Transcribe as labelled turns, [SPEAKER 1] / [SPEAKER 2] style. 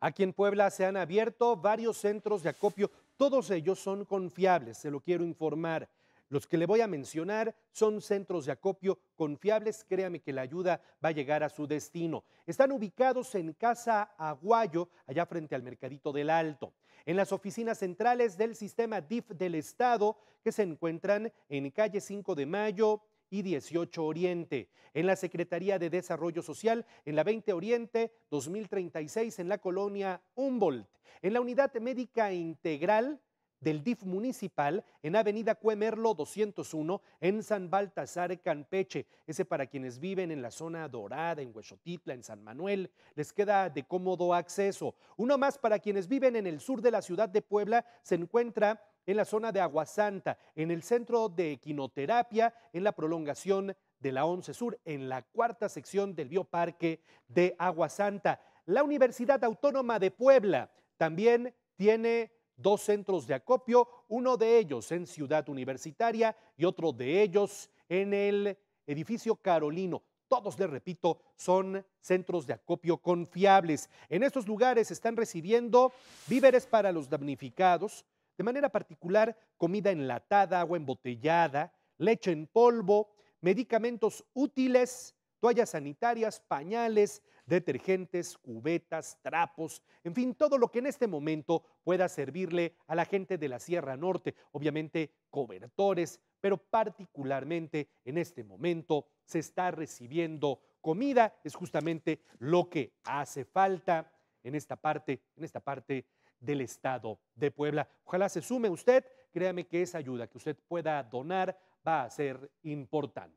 [SPEAKER 1] Aquí en Puebla se han abierto varios centros de acopio. Todos ellos son confiables, se lo quiero informar. Los que le voy a mencionar son centros de acopio confiables. Créame que la ayuda va a llegar a su destino. Están ubicados en Casa Aguayo, allá frente al Mercadito del Alto, en las oficinas centrales del sistema DIF del Estado, que se encuentran en calle 5 de Mayo, y 18 Oriente, en la Secretaría de Desarrollo Social, en la 20 Oriente 2036, en la colonia Humboldt, en la Unidad Médica Integral del DIF municipal en Avenida Cuemerlo 201 en San Baltasar, Campeche. Ese para quienes viven en la zona dorada, en Huexotitla, en San Manuel, les queda de cómodo acceso. Uno más para quienes viven en el sur de la ciudad de Puebla se encuentra en la zona de Aguasanta, en el centro de equinoterapia, en la prolongación de la 11 Sur, en la cuarta sección del Bioparque de Aguasanta. La Universidad Autónoma de Puebla también tiene dos centros de acopio, uno de ellos en Ciudad Universitaria y otro de ellos en el edificio Carolino. Todos, les repito, son centros de acopio confiables. En estos lugares están recibiendo víveres para los damnificados, de manera particular comida enlatada, agua embotellada, leche en polvo, medicamentos útiles toallas sanitarias, pañales, detergentes, cubetas, trapos, en fin, todo lo que en este momento pueda servirle a la gente de la Sierra Norte, obviamente cobertores, pero particularmente en este momento se está recibiendo comida, es justamente lo que hace falta en esta parte, en esta parte del estado de Puebla. Ojalá se sume usted, créame que esa ayuda que usted pueda donar va a ser importante.